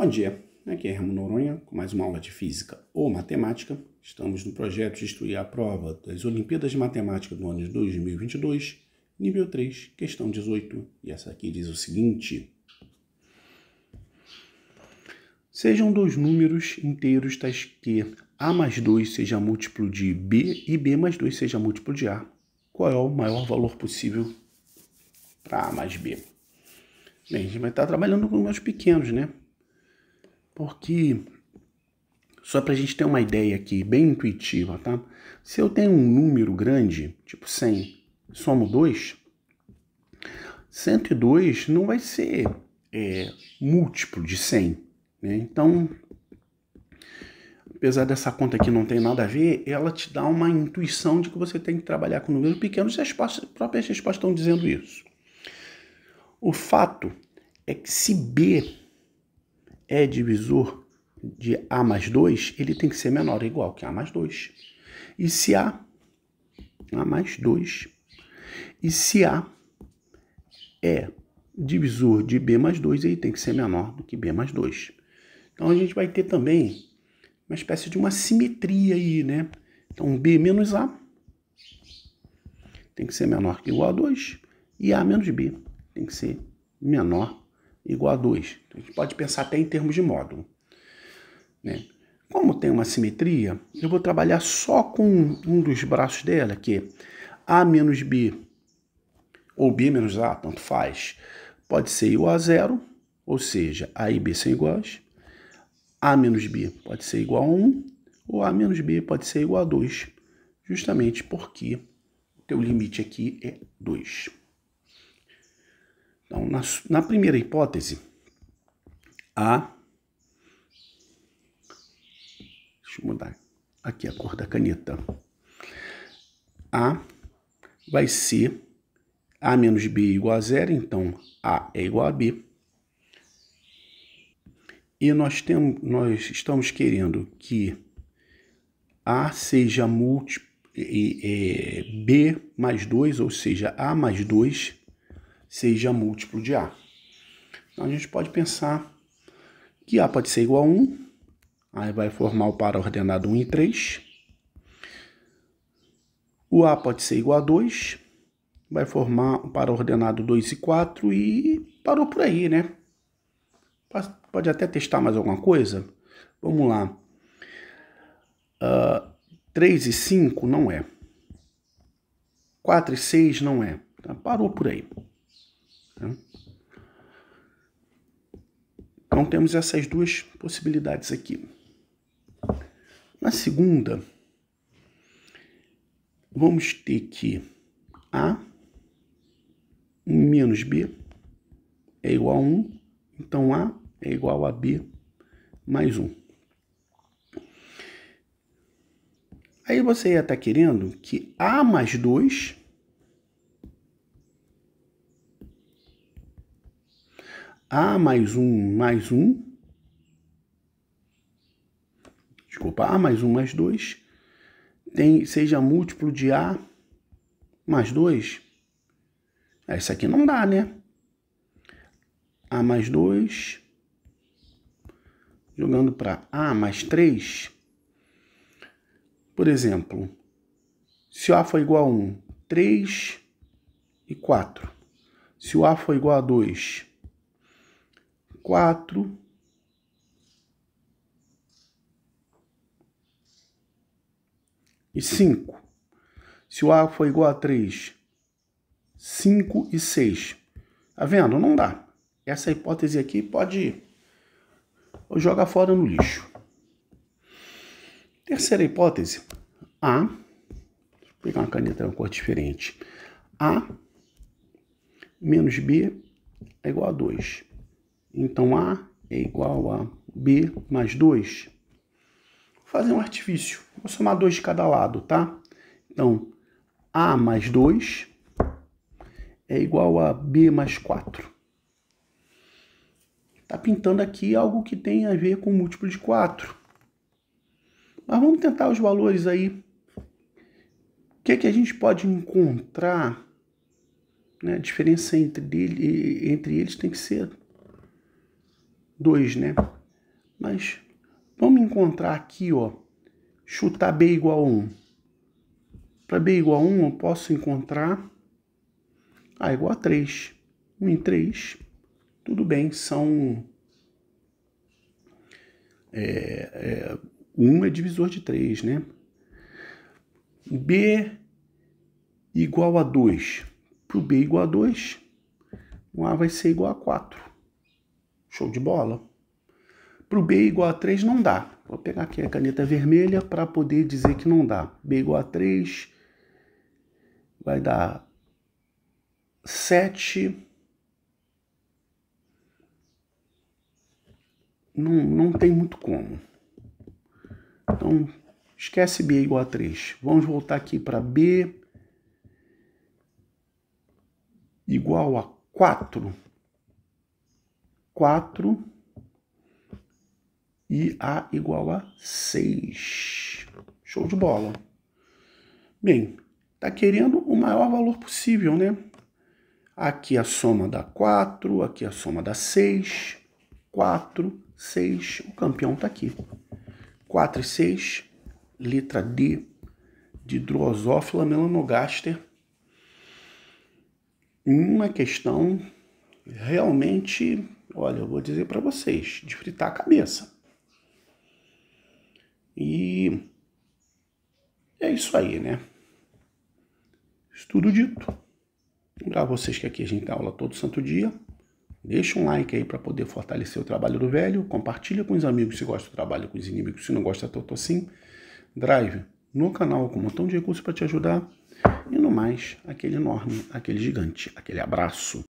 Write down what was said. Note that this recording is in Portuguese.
Bom dia, aqui é Ramon Noronha com mais uma aula de Física ou Matemática. Estamos no projeto de instruir a prova das Olimpíadas de Matemática do ano de 2022, nível 3, questão 18. E essa aqui diz o seguinte: Sejam dois números inteiros tais que A mais 2 seja múltiplo de B e B mais 2 seja múltiplo de A. Qual é o maior valor possível para A mais B? Bem, a gente vai estar trabalhando com números pequenos, né? Porque, só para a gente ter uma ideia aqui, bem intuitiva, tá? Se eu tenho um número grande, tipo 100, somo 2, 102 não vai ser é, múltiplo de 100. Né? Então, apesar dessa conta aqui não ter nada a ver, ela te dá uma intuição de que você tem que trabalhar com números pequenos e as próprias respostas estão dizendo isso. O fato é que se B é divisor de A mais 2, ele tem que ser menor ou igual que A mais 2. E se A, A mais 2, e se A é divisor de B mais 2, ele tem que ser menor do que B mais 2. Então a gente vai ter também uma espécie de uma simetria aí, né? Então B menos A tem que ser menor que igual a 2 e A menos B tem que ser menor igual a 2. A gente pode pensar até em termos de módulo. Né? Como tem uma simetria, eu vou trabalhar só com um dos braços dela, que A menos B, ou B menos A, tanto faz, pode ser igual a zero, ou seja, A e B são iguais. A menos B pode ser igual a 1, ou A menos B pode ser igual a 2, justamente porque o teu limite aqui é 2. Então, na, na primeira hipótese, a. Deixa eu mudar aqui a cor da caneta. A vai ser A menos B igual a zero, então A é igual a B. E nós, temos, nós estamos querendo que A seja múltiplo, é, B mais 2, ou seja, A mais 2 seja múltiplo de A. Então a gente pode pensar que A pode ser igual a 1, aí vai formar o par ordenado 1 e 3. O A pode ser igual a 2, vai formar o par ordenado 2 e 4 e parou por aí, né? Pode até testar mais alguma coisa? Vamos lá. Uh, ah, 3 e 5 não é. 4 e 6 não é. Então, parou por aí. Né? Então temos essas duas possibilidades aqui. Na segunda, vamos ter que A menos B é igual a 1, então A é igual a B mais 1. Aí você ia estar tá querendo que A mais 2 A mais um mais um. Desculpa, A mais um mais dois tem, seja múltiplo de A mais dois. Essa aqui não dá, né? A mais dois jogando para A mais 3, por exemplo, se o A for igual a 1, 3 e 4. Se o A for igual a 2, quatro, e cinco. Se o A for igual a três, cinco e seis. Tá vendo? Não dá. Essa hipótese aqui pode jogar fora no lixo. Terceira hipótese, A, vou pegar uma caneta de uma cor diferente, A menos B é igual a 2. Então A é igual a B mais 2. Vou fazer um artifício. Vou somar 2 de cada lado, tá? Então, A mais 2 é igual a B mais 4. Está pintando aqui algo que tem a ver com múltiplo de 4. Mas vamos tentar os valores aí. O que, é que a gente pode encontrar? Né? A diferença entre, dele, entre eles tem que ser 2, né? Mas vamos encontrar aqui, ó, chutar B igual a 1. Para B igual a 1, eu posso encontrar A igual a 3. 1 em 3, tudo bem, são... É, é, 1 é divisor de 3, né? B igual a 2. Para o B igual a 2, o A vai ser igual a 4. Show de bola. Para o B igual a 3 não dá. Vou pegar aqui a caneta vermelha para poder dizer que não dá. B igual a 3 vai dar 7. Não, não tem muito como. Então, esquece B igual a 3. Vamos voltar aqui para B igual a 4. 4 e A igual a 6. Show de bola. Bem, está querendo o maior valor possível, né? Aqui a soma da 4, aqui a soma da 6, 4, 6, o campeão está aqui. 4 e 6, letra D de Drosophila melanogaster. Uma questão realmente Olha, eu vou dizer para vocês, de fritar a cabeça. E é isso aí, né? Estudo dito. Lembrar vocês que aqui a gente dá aula todo santo dia. Deixa um like aí para poder fortalecer o trabalho do velho. Compartilha com os amigos se gosta do trabalho, com os inimigos se não gosta, tô, tô assim. Drive no canal com um montão de recursos para te ajudar. E no mais, aquele enorme, aquele gigante, aquele abraço.